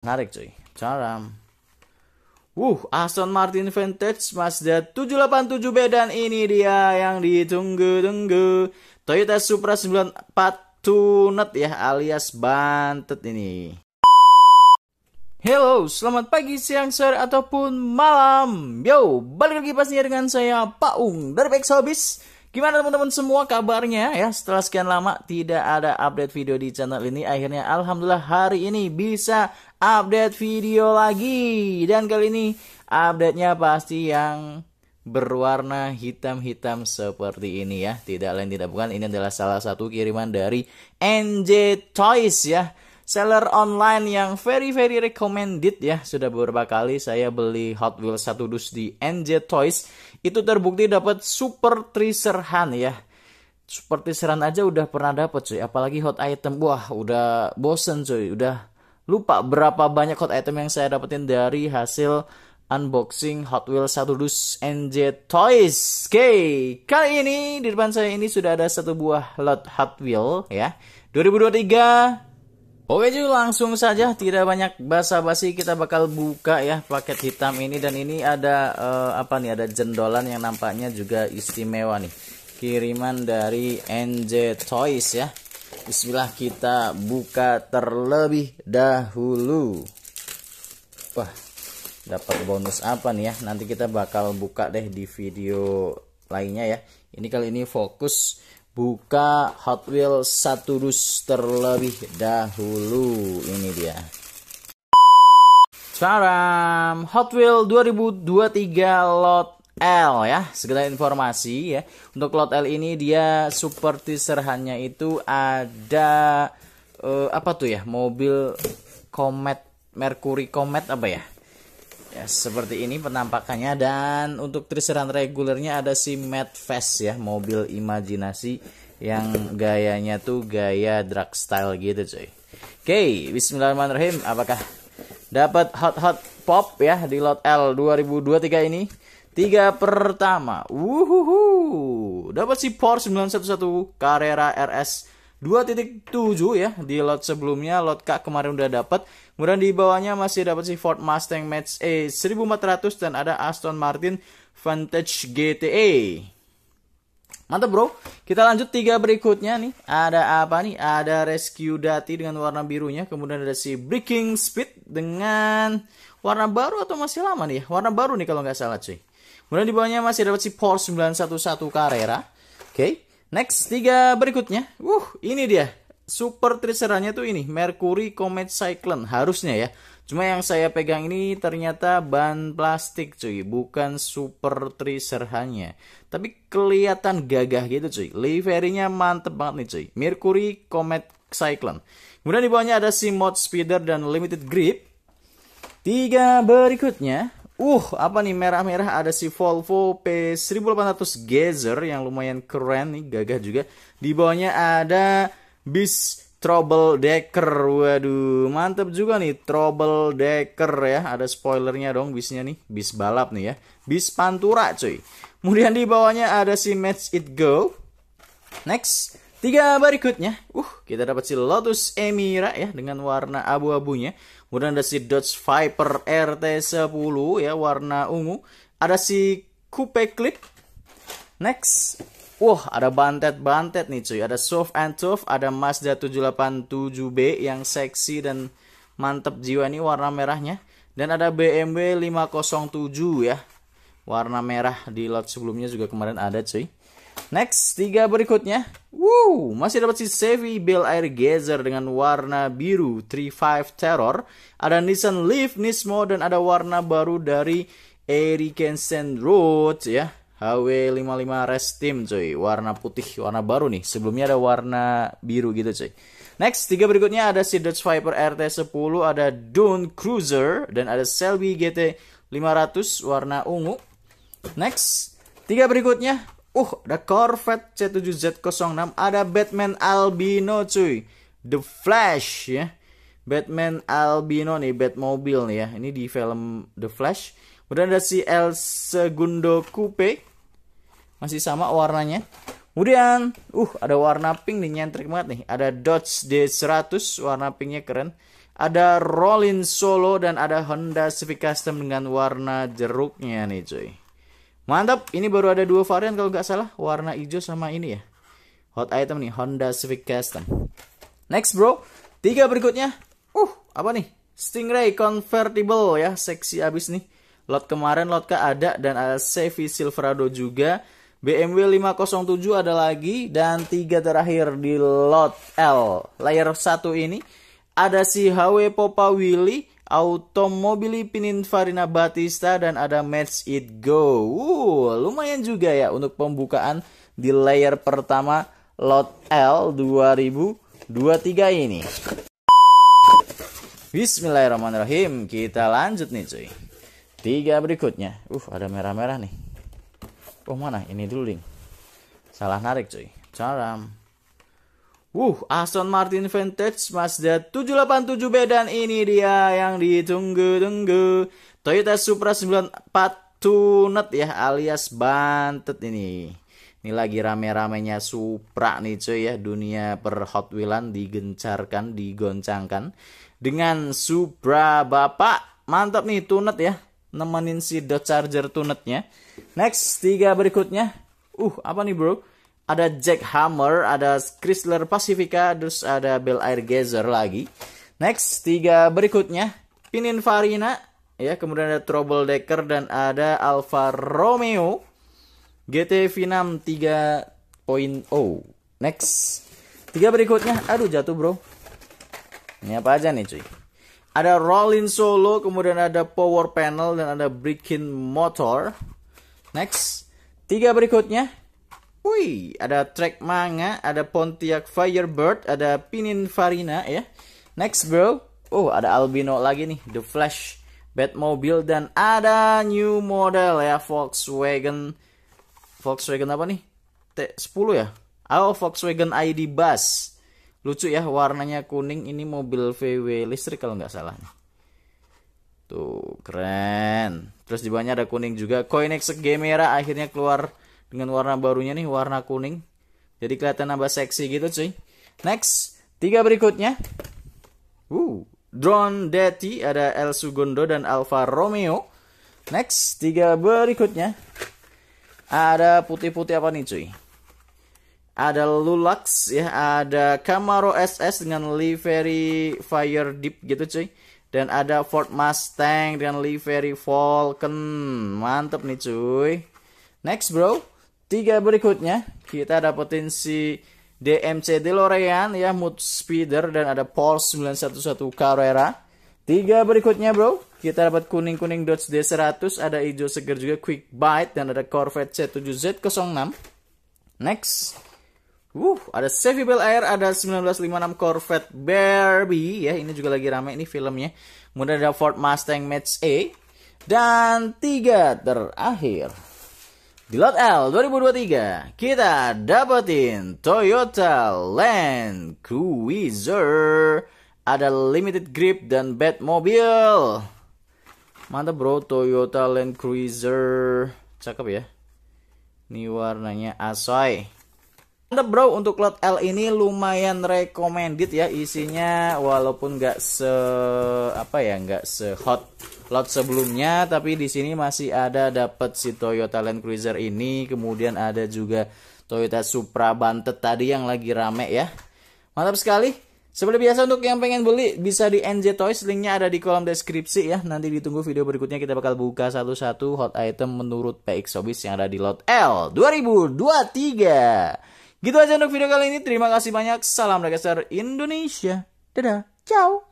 Menarik cuy. Caram. Wuh, Aston Martin Vantage Mazda 787 B dan ini dia yang ditunggu-tunggu. Toyota Supra 94 Tunet ya alias Bantet ini. Hello, selamat pagi, siang, sore, ataupun malam. Yo, balik lagi pastinya dengan saya Pak Ung dari Pixel Gimana teman-teman semua kabarnya ya? Setelah sekian lama tidak ada update video di channel ini, akhirnya alhamdulillah hari ini bisa update video lagi. Dan kali ini update-nya pasti yang berwarna hitam-hitam seperti ini ya. Tidak lain tidak bukan ini adalah salah satu kiriman dari NJ Toys ya seller online yang very very recommended ya. Sudah beberapa kali saya beli Hot Wheels satu dus di NJ Toys itu terbukti dapat super tracer hunt ya super tracer hunt aja udah pernah dapat cuy apalagi hot item wah udah bosen cuy udah lupa berapa banyak hot item yang saya dapetin dari hasil unboxing Hot Wheels 1 dus NJ Toys. Oke, kali ini di depan saya ini sudah ada satu buah lot Hot Wheels ya. 2023 Oke cuy langsung saja tidak banyak basa-basi kita bakal buka ya paket hitam ini dan ini ada uh, apa nih ada jendolan yang nampaknya juga istimewa nih kiriman dari NJ Toys ya Bismillah kita buka terlebih dahulu Wah dapat bonus apa nih ya nanti kita bakal buka deh di video lainnya ya ini kali ini fokus buka Hot Wheels satu dus terlebih dahulu. Ini dia. salam Hot Wheels 2023 lot L ya, segala informasi ya. Untuk lot L ini dia super teaser hanya itu ada uh, apa tuh ya? Mobil Comet Mercury Comet apa ya? ya seperti ini penampakannya dan untuk triseran regulernya ada si Mad Fest ya mobil imajinasi yang gayanya tuh gaya drag style gitu coy. oke okay, Bismillahirrahmanirrahim apakah dapat hot hot pop ya di lot L 2023 ini tiga pertama wuhuhu dapat si Porsche 911 Carrera RS 2.7 ya di lot sebelumnya lot kak kemarin udah dapat kemudian di bawahnya masih dapat si Ford Mustang Match A 1400 dan ada Aston Martin Vantage GTA e. mantap bro kita lanjut tiga berikutnya nih ada apa nih ada Rescue Dati dengan warna birunya kemudian ada si Breaking Speed dengan warna baru atau masih lama nih warna baru nih kalau nggak salah cuy kemudian di bawahnya masih dapat si Porsche 911 Carrera oke okay. Next, tiga berikutnya. Uh, ini dia. Super triceranya tuh ini, Mercury Comet Cyclone. Harusnya ya. Cuma yang saya pegang ini ternyata ban plastik cuy, bukan super tricerhannya. Tapi kelihatan gagah gitu cuy. Liverinya mantep banget nih cuy. Mercury Comet Cyclone. Kemudian di bawahnya ada si mod speeder dan limited grip. Tiga berikutnya Uh, apa nih merah-merah ada si Volvo P1800 Gazer yang lumayan keren nih, gagah juga. Di bawahnya ada bis Trouble Decker. Waduh, mantep juga nih Trouble Decker ya. Ada spoilernya dong bisnya nih, bis balap nih ya. Bis Pantura cuy. Kemudian di bawahnya ada si Match It Go. Next, tiga berikutnya. Uh, kita dapat si Lotus Emira ya dengan warna abu-abunya. Kemudian ada si Dodge Viper RT10 ya warna ungu. Ada si Coupe Clip. Next. Wah, ada bantet-bantet nih cuy. Ada soft and tough, ada Mazda 787B yang seksi dan mantep jiwa ini warna merahnya. Dan ada BMW 507 ya. Warna merah di lot sebelumnya juga kemarin ada cuy. Next, tiga berikutnya. Woo, masih dapat si Sevi Bill Air Gazer dengan warna biru 35 Terror. Ada Nissan Leaf Nismo dan ada warna baru dari Eric Hansen Road ya. HW55 Rest Team cuy, warna putih, warna baru nih. Sebelumnya ada warna biru gitu cuy. Next, tiga berikutnya ada si Dodge Viper RT10, ada Dune Cruiser, dan ada Selby GT500 warna ungu. Next, tiga berikutnya Uh, ada Corvette C7Z06, ada Batman Albino cuy. The Flash ya. Batman Albino nih, Batmobile nih ya. Ini di film The Flash. Kemudian ada si El Segundo Coupe. Masih sama warnanya. Kemudian, uh, ada warna pink nih, nyentrik banget nih. Ada Dodge D100, warna pinknya keren. Ada Rollin Solo dan ada Honda Civic Custom dengan warna jeruknya nih cuy. Mantap, ini baru ada dua varian kalau nggak salah, warna hijau sama ini ya. Hot item nih, Honda Civic Custom. Next bro, tiga berikutnya. Uh, apa nih? Stingray Convertible ya, seksi abis nih. Lot kemarin lot K ada dan ada Sevi Silverado juga. BMW 507 ada lagi dan tiga terakhir di lot L. Layer satu ini ada si HW Popa Willy, Automobili Pininfarina Batista dan ada Match It Go. Uh, lumayan juga ya untuk pembukaan di layer pertama lot L 2023 ini. Bismillahirrahmanirrahim. Kita lanjut nih cuy. Tiga berikutnya. Uh, ada merah-merah nih. Oh, mana? Ini dulu, Ding. Salah narik cuy. Caram. Wuh, Aston Martin Vantage Mazda 787B dan ini dia yang ditunggu-tunggu. Toyota Supra 94 Tunet ya alias Bantet ini. Ini lagi rame-ramenya Supra nih cuy ya, dunia per Hot Wheelan digencarkan, digoncangkan dengan Supra Bapak. Mantap nih Tunet ya, nemenin si Dodge Charger Tunetnya. Next, tiga berikutnya. Uh, apa nih bro? ada Jack Hammer, ada Chrysler Pacifica, terus ada Bel Air Gazer lagi. Next, tiga berikutnya, Pininfarina, ya, kemudian ada Trouble Decker dan ada Alfa Romeo GT V6 3.0. Next, tiga berikutnya, aduh jatuh bro. Ini apa aja nih cuy? Ada Rolling Solo, kemudian ada Power Panel dan ada Breaking Motor. Next, tiga berikutnya Wih, ada track manga, ada Pontiac Firebird, ada Pininfarina ya. Next bro, oh ada Albino lagi nih, The Flash, Batmobile dan ada new model ya Volkswagen, Volkswagen apa nih? T10 ya? Oh Volkswagen ID Bus, lucu ya warnanya kuning ini mobil VW listrik kalau nggak salah Tuh keren. Terus di bawahnya ada kuning juga. Koenigsegg Gemera akhirnya keluar dengan warna barunya nih warna kuning jadi kelihatan nambah seksi gitu cuy next tiga berikutnya uh drone Deti ada El Sugondo dan Alfa Romeo next tiga berikutnya ada putih-putih apa nih cuy ada Lulux ya, ada Camaro SS dengan livery Fire Deep gitu cuy. Dan ada Ford Mustang dengan livery Falcon. Mantep nih cuy. Next bro. Tiga berikutnya, kita dapetin si DMC DeLorean ya, Mood Speeder dan ada Porsche 911 Carrera. Tiga berikutnya bro, kita dapat kuning-kuning Dodge D100, ada hijau seger juga Quick Bite dan ada Corvette C7Z06. Next. Wuh, ada Chevy Bel Air, ada 1956 Corvette Barbie ya, ini juga lagi rame ini filmnya. Kemudian ada Ford Mustang Match e dan tiga terakhir di lot L 2023 kita dapetin Toyota Land Cruiser. Ada limited grip dan bed mobil. Mantap bro Toyota Land Cruiser. Cakep ya. Ini warnanya asoy. Mantap bro untuk lot L ini lumayan recommended ya isinya walaupun nggak se apa ya nggak se hot lot sebelumnya tapi di sini masih ada dapat si Toyota Land Cruiser ini kemudian ada juga Toyota Supra Bantet tadi yang lagi rame ya mantap sekali seperti biasa untuk yang pengen beli bisa di NJ Toys linknya ada di kolom deskripsi ya nanti ditunggu video berikutnya kita bakal buka satu-satu hot item menurut PX Sobis yang ada di lot L 2023 gitu aja untuk video kali ini terima kasih banyak salam dari Indonesia dadah ciao